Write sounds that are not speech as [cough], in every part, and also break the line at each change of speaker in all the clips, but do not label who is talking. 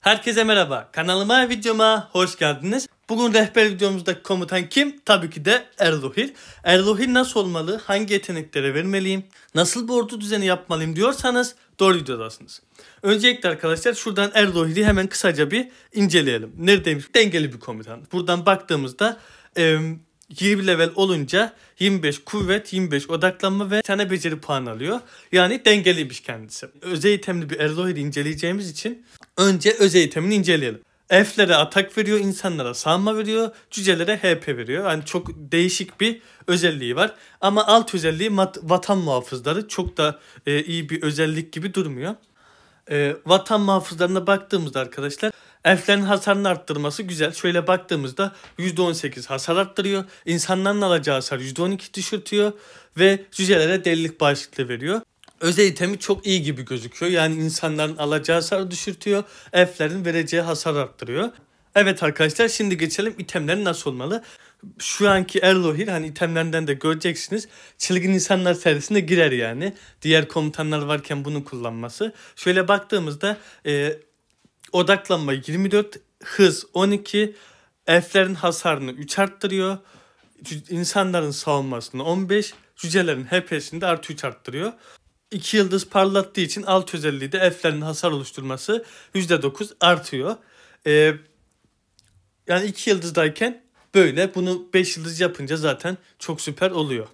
Herkese merhaba. Kanalıma, videoma hoş geldiniz. Bugün rehber videomuzda komutan kim? Tabii ki de Erluhil. Erluhil nasıl olmalı? Hangi yeteneklere vermeliyim? Nasıl bir ordu düzeni yapmalıyım diyorsanız doğru videodasınız. Öncelikle arkadaşlar şuradan Erluhil'i hemen kısaca bir inceleyelim. Neredeymiş? Dengeli bir komutan. Buradan baktığımızda 20 level olunca 25 kuvvet, 25 odaklanma ve tane beceri puan alıyor. Yani dengeliymiş kendisi. Öze itemli bir Erlohir'i inceleyeceğimiz için önce öze itemini inceleyelim. F'lere atak veriyor, insanlara savunma veriyor, cücelere HP veriyor. Yani çok değişik bir özelliği var. Ama alt özelliği vatan muhafızları çok da e, iyi bir özellik gibi durmuyor. E, vatan muhafızlarına baktığımızda arkadaşlar Elflerin hasarını arttırması güzel. Şöyle baktığımızda %18 hasar arttırıyor. İnsanların alacağı hasar %12 düşürtüyor. Ve cücelere delilik bağışıklığı veriyor. Özel itemi çok iyi gibi gözüküyor. Yani insanların alacağı hasarı düşürtüyor. Elflerin vereceği hasar arttırıyor. Evet arkadaşlar şimdi geçelim itemlerin nasıl olmalı. Şu anki Erlohir hani itemlerinden de göreceksiniz. Çılgın insanlar serisine girer yani. Diğer komutanlar varken bunu kullanması. Şöyle baktığımızda e, odaklanma 24, hız 12, elflerin hasarını 3 arttırıyor. insanların savunmasını 15, cücelerin HP'sini de artı 3 arttırıyor. 2 yıldız parlattığı için alt özelliği de elflerin hasar oluşturması %9 artıyor. Ee, yani 2 yıldızdayken böyle bunu 5 yıldız yapınca zaten çok süper oluyor.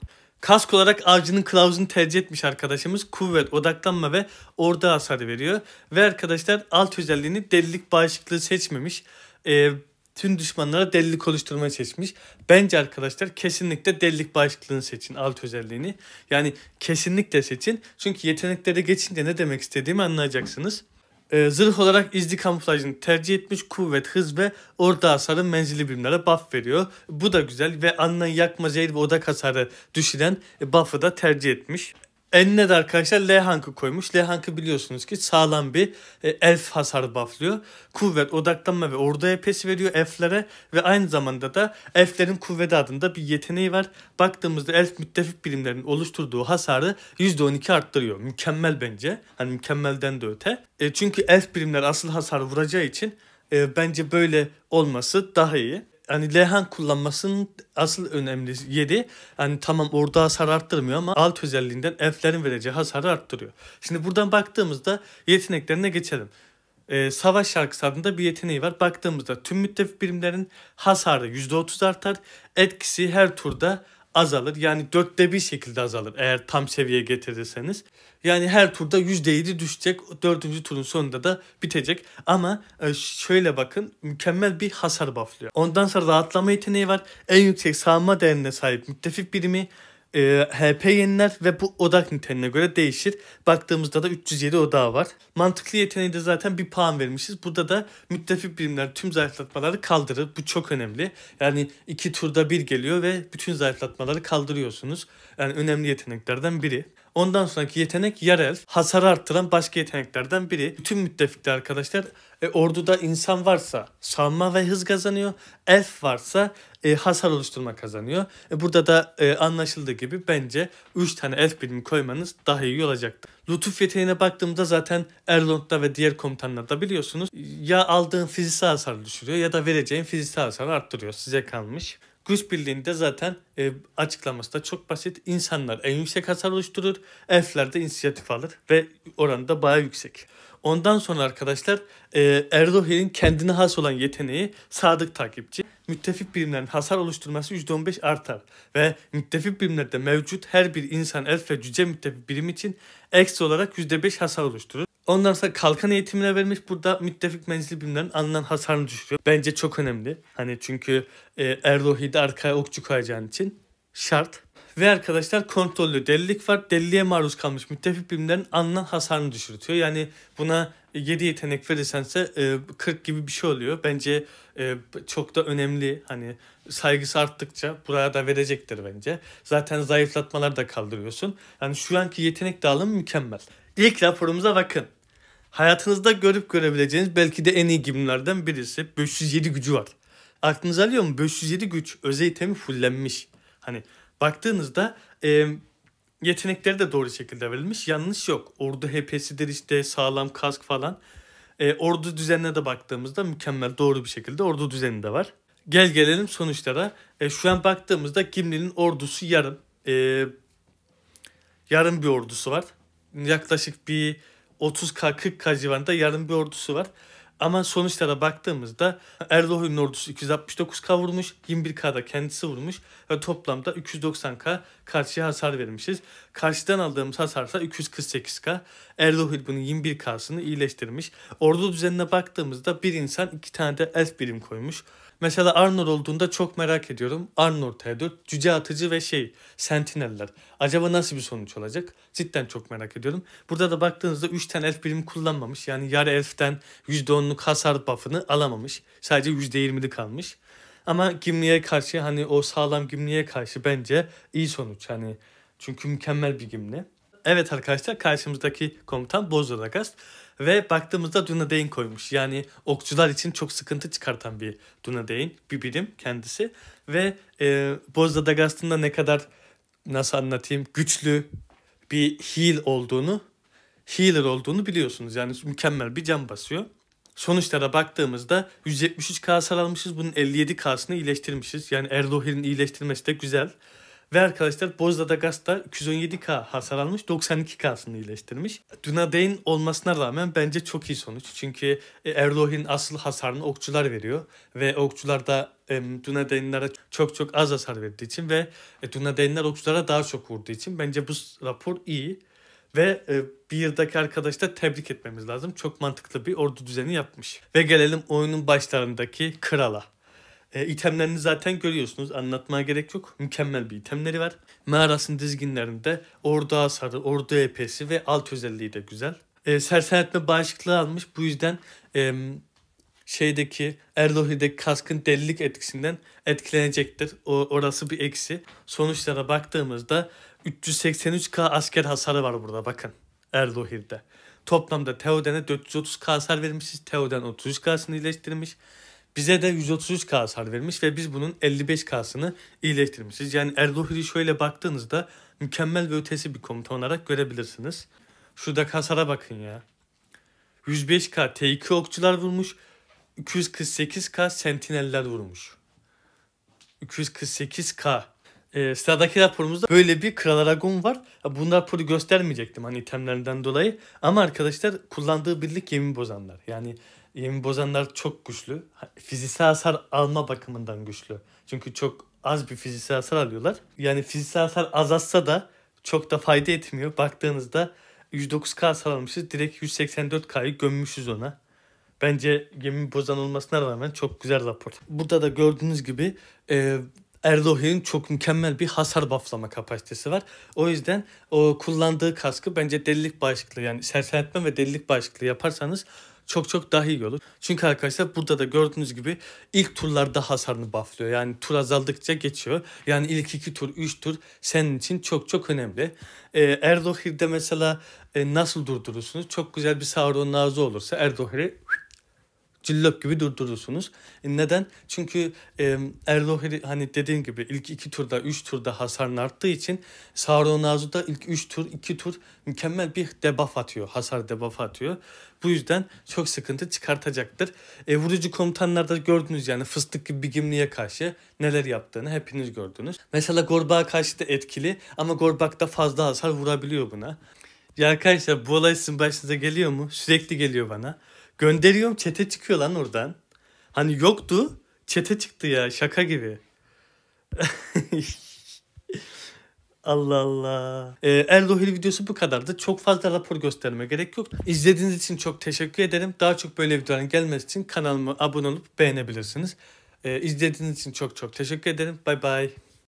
Kask olarak avcının kılavuzunu tercih etmiş arkadaşımız. Kuvvet, odaklanma ve orada hasar veriyor. Ve arkadaşlar alt özelliğini delilik bağışıklığı seçmemiş. Ee, tüm düşmanlara delilik oluşturmayı seçmiş. Bence arkadaşlar kesinlikle delilik başlığını seçin alt özelliğini. Yani kesinlikle seçin. Çünkü yeteneklere geçince ne demek istediğimi anlayacaksınız. E, zırh olarak izli kamuflajını tercih etmiş kuvvet, hız ve orta hasarı menzili birimlere buff veriyor. Bu da güzel ve anla yakma zehir ve odak hasarı düşüren e, buff'ı da tercih etmiş. Enine de arkadaşlar L hankı koymuş. L hankı biliyorsunuz ki sağlam bir e, elf hasar bufflıyor. Kuvvet, odaklanma ve ordu EP'si veriyor elflere ve aynı zamanda da elflerin kuvveti adında bir yeteneği var. Baktığımızda elf müttefik birimlerin oluşturduğu hasarı %12 arttırıyor. Mükemmel bence. Hani mükemmelden de öte. E çünkü elf birimler asıl hasar vuracağı için e, bence böyle olması daha iyi hani lehan kullanmasının asıl önemli yeri hani tamam orada hasar arttırmıyor ama alt özelliğinden elflerin vereceği hasarı arttırıyor. Şimdi buradan baktığımızda yeteneklerine geçelim. Ee, savaş şarkısı adında bir yeteneği var. Baktığımızda tüm müttefik birimlerin hasarı %30 artar. Etkisi her turda azalır. Yani dörtte bir şekilde azalır eğer tam seviyeye getirirseniz. Yani her turda %7 düşecek. Dördüncü turun sonunda da bitecek. Ama e, şöyle bakın mükemmel bir hasar bufflıyor. Ondan sonra rahatlama yeteneği var. En yüksek savunma değerine sahip müttefik birimi e, ee, HP yeniler ve bu odak niteliğine göre değişir. Baktığımızda da 307 odağı var. Mantıklı yeteneği de zaten bir puan vermişiz. Burada da müttefik birimler tüm zayıflatmaları kaldırır. Bu çok önemli. Yani iki turda bir geliyor ve bütün zayıflatmaları kaldırıyorsunuz. Yani önemli yeteneklerden biri. Ondan sonraki yetenek yerel. Hasar arttıran başka yeteneklerden biri. Tüm müttefikler arkadaşlar e, orduda insan varsa savunma ve hız kazanıyor. Elf varsa e, hasar oluşturma kazanıyor. E, burada da e, anlaşıldığı gibi bence 3 tane elf birimi koymanız daha iyi olacaktır. Lütuf yeteneğine baktığımda zaten Erlong'da ve diğer komutanlarda biliyorsunuz ya aldığın fiziksel hasarı düşürüyor ya da vereceğin fiziksel hasarı arttırıyor. Size kalmış. Güç birliğinde zaten e, açıklaması da çok basit. İnsanlar en yüksek hasar oluşturur. Elfler de inisiyatif alır ve oranı da baya yüksek. Ondan sonra arkadaşlar e, Erdoğan'ın kendine has olan yeteneği sadık takipçi. Müttefik birimlerin hasar oluşturması %15 artar. Ve müttefik birimlerde mevcut her bir insan elf ve cüce müttefik birim için ekstra olarak %5 hasar oluşturur. Ondan sonra kalkan eğitimine vermiş. Burada müttefik menzil bilimlerinin alınan hasarını düşürüyor. Bence çok önemli. Hani çünkü e, Erdoğan'ı arkaya okçu koyacağın için şart. Ve arkadaşlar kontrollü delilik var. Deliliğe maruz kalmış müttefik bilimlerin alınan hasarını düşürtüyor. Yani buna 7 yetenek verirsense 40 e, gibi bir şey oluyor. Bence e, çok da önemli. Hani saygısı arttıkça buraya da verecektir bence. Zaten zayıflatmalar da kaldırıyorsun. Yani şu anki yetenek dağılımı mükemmel. İlk raporumuza bakın. Hayatınızda görüp görebileceğiniz belki de en iyi gimlerden birisi. 507 gücü var. Aklınız alıyor mu? 507 güç özel itemi fullenmiş. Hani baktığınızda e, yetenekleri de doğru şekilde verilmiş. Yanlış yok. Ordu HP'sidir işte sağlam kask falan. E, ordu düzenine de baktığımızda mükemmel doğru bir şekilde ordu düzeni de var. Gel gelelim sonuçlara. E, şu an baktığımızda Gimli'nin ordusu yarım. E, yarım bir ordusu var. Yaklaşık bir 30K 40K civarında yarım bir ordusu var. Ama sonuçlara baktığımızda Erdoğan'ın ordusu 269K vurmuş, 21 da kendisi vurmuş ve toplamda 390K karşıya hasar vermişiz. Karşıdan aldığımız hasarsa 248K. Erdoğan bunun 21K'sını iyileştirmiş. Ordu düzenine baktığımızda bir insan iki tane de elf birim koymuş. Mesela Arnor olduğunda çok merak ediyorum. Arnor T4, cüce atıcı ve şey sentineller. Acaba nasıl bir sonuç olacak? Cidden çok merak ediyorum. Burada da baktığınızda 3 tane elf birim kullanmamış. Yani yarı elften %10'luk hasar buff'ını alamamış. Sadece %20'lik kalmış. Ama Gimli'ye karşı hani o sağlam Gimli'ye karşı bence iyi sonuç. Hani çünkü mükemmel bir Gimli. Evet arkadaşlar karşımızdaki komutan Bozdoğragas ve baktığımızda Dunadeyn koymuş. Yani okçular için çok sıkıntı çıkartan bir Dunadeyn, bir bilim kendisi. Ve e, Bozdoğragast'ın da ne kadar nasıl anlatayım güçlü bir heal olduğunu, healer olduğunu biliyorsunuz. Yani mükemmel bir can basıyor. Sonuçlara baktığımızda 173 hasar almışız. Bunun 57 kasını iyileştirmişiz. Yani Erdoğan'ın iyileştirmesi de güzel. Ve arkadaşlar Bozda'da Gasta 217K hasar almış 92K'sını iyileştirmiş. Dunadeyn olmasına rağmen bence çok iyi sonuç. Çünkü e, Erdoğan'ın asıl hasarını okçular veriyor. Ve okçular da e, Dunadeynlere çok çok az hasar verdiği için ve e, Dunadeynler okçulara daha çok vurduğu için bence bu rapor iyi. Ve e, bir yıldaki arkadaşı da tebrik etmemiz lazım. Çok mantıklı bir ordu düzeni yapmış. Ve gelelim oyunun başlarındaki krala. E, itemlerini zaten görüyorsunuz. Anlatmaya gerek yok. Mükemmel bir itemleri var. Mağarasının dizginlerinde ordu hasarı, ordu epesi ve alt özelliği de güzel. E, sersenetme bağışıklığı almış. Bu yüzden e, şeydeki Erlohi'deki kaskın delilik etkisinden etkilenecektir. O, orası bir eksi. Sonuçlara baktığımızda 383k asker hasarı var burada bakın. Erlohir'de. Toplamda Theoden'e 430k hasar vermişiz. Theoden 33k'sını iyileştirmiş. Bize de 133K hasar vermiş ve biz bunun 55K'sını iyileştirmişiz. Yani Erdoğan'ı şöyle baktığınızda mükemmel ve ötesi bir komutan olarak görebilirsiniz. Şurada hasara bakın ya. 105K T2 okçular vurmuş. 248K sentineller vurmuş. 248K e, sıradaki raporumuzda böyle bir Kral Aragon var. Bunu raporu göstermeyecektim hani itemlerinden dolayı. Ama arkadaşlar kullandığı birlik yemin bozanlar. Yani Yemi bozanlar çok güçlü. Fiziksel hasar alma bakımından güçlü. Çünkü çok az bir fiziksel hasar alıyorlar. Yani fiziksel hasar azalsa da çok da fayda etmiyor. Baktığınızda 109K hasar almışız. Direkt 184K'yı gömmüşüz ona. Bence gemi bozan olmasına rağmen çok güzel rapor. Burada da gördüğünüz gibi e, Erdoğan'ın çok mükemmel bir hasar bufflama kapasitesi var. O yüzden o kullandığı kaskı bence delilik bağışıklığı yani serseletme ve delilik bağışıklığı yaparsanız çok çok daha iyi olur. Çünkü arkadaşlar burada da gördüğünüz gibi ilk turlarda hasarını bufflıyor. Yani tur azaldıkça geçiyor. Yani ilk iki tur, üç tur senin için çok çok önemli. Ee, Erdoğir'de mesela e, nasıl durdurursunuz? Çok güzel bir Sauron ağzı olursa Erdoğir'i cillop gibi durdurursunuz. E, neden? Çünkü e, Erloheri hani dediğim gibi ilk iki turda, üç turda hasarını arttığı için Sauron Azu'da ilk üç tur, iki tur mükemmel bir debuff atıyor. Hasar debuff atıyor. Bu yüzden çok sıkıntı çıkartacaktır. E, vurucu komutanlarda gördünüz yani fıstık gibi bir gimliğe karşı neler yaptığını hepiniz gördünüz. Mesela Gorbak'a karşı da etkili ama Gorbak da fazla hasar vurabiliyor buna. Ya arkadaşlar bu olay sizin başınıza geliyor mu? Sürekli geliyor bana. Gönderiyorum çete çıkıyor lan oradan. Hani yoktu çete çıktı ya şaka gibi. [laughs] Allah Allah. Ee, Erdoğan videosu bu kadardı. Çok fazla rapor gösterme gerek yok. İzlediğiniz için çok teşekkür ederim. Daha çok böyle videoların gelmesi için kanalıma abone olup beğenebilirsiniz. Ee, İzlediğiniz için çok çok teşekkür ederim. Bay bay.